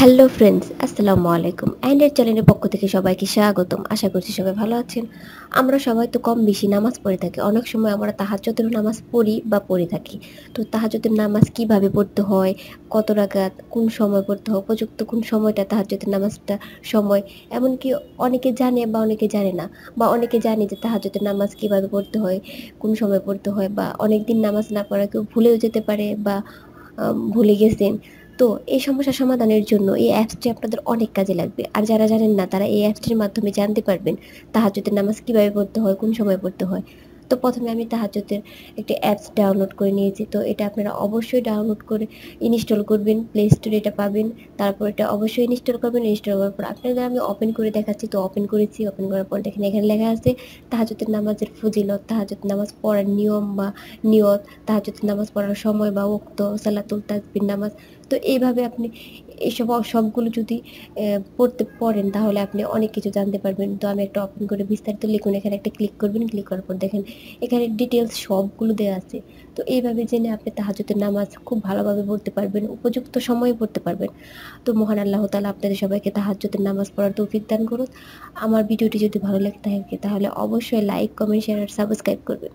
hello friends আসসালামু আলাইকুম অ্যান্ডের চ্যানেলের পক্ষ থেকে সবাইকে স্বাগতম আশা করছি সবাই ভালো আছেন আমরা সবাই তো কম বেশি নামাজ পড়ে থাকি অনেক সময় আমরা তাহাজতের নামাজ পড়ি বা পড়ে থাকি তো তাহাজতের নামাজ কিভাবে পড়তে হয় কত রাগাত কোন সময় পড়তে হয় উপযুক্ত কোন সময়টা তাহাজতের নামাজটা সময় এমনকি অনেকে জানে বা অনেকে জানে না বা অনেকে জানে যে তাহাজতের নামাজ কিভাবে পড়তে হয় কোন সময় পড়তে হয় বা অনেক দিন নামাজ না পড়া কেউ ভুলেও যেতে পারে বা ভুলে গেছেন তো এই সমস্যা সমাধানের জন্য এই অ্যাপসটি আপনাদের অনেক কাজে লাগবে আর যারা জানেন না তারা এই অ্যাপসটির মাধ্যমে জানতে পারবেন তাহাজুদের নামাজ কীভাবে পড়তে হয় কোন সময় পড়তে হয় তো প্রথমে আমি তাহাজতের একটি অ্যাপস ডাউনলোড করে নিয়েছি তো এটা আপনারা অবশ্যই ডাউনলোড করে ইনস্টল করবেন প্লে স্টোরে এটা পাবেন তারপর এটা অবশ্যই ইনস্টল করবেন ইনস্টল করার পর আপনাদের আমি ওপেন করে দেখাচ্ছি তো ওপেন করেছি ওপেন করার পর দেখেন এখানে লেখা আছে তাহাজতের নামাজের ফজিলত তাহাজত নামাজ পড়ার নিয়ম বা নিয়ত তাহাজুতের নামাজ পড়ার সময় বা উক্ত সালাতুল তাজবিন নামাজ তো এইভাবে আপনি এইসব সবগুলো যদি পড়তে পড়েন তাহলে আপনি অনেক কিছু জানতে পারবেন তো আমি একটা ওপেন করে বিস্তারিত লিখুন এখানে একটা ক্লিক করবেন ক্লিক করার পর দেখেন এখানে ডিটেলস সবগুলো দেওয়া আছে তো এইভাবে জেনে আপনি তাহাজতের নামাজ খুব ভালোভাবে পড়তে পারবেন উপযুক্ত সময়ে পড়তে পারবেন তো মহান আল্লাহ তালা আপনাদের সবাইকে তাহাজতের নামাজ পড়ার তৌফিক দান করুন আমার ভিডিওটি যদি ভালো লাগে থাকে তাহলে অবশ্যই লাইক কমেন্ট শেয়ার আর সাবস্ক্রাইব করবেন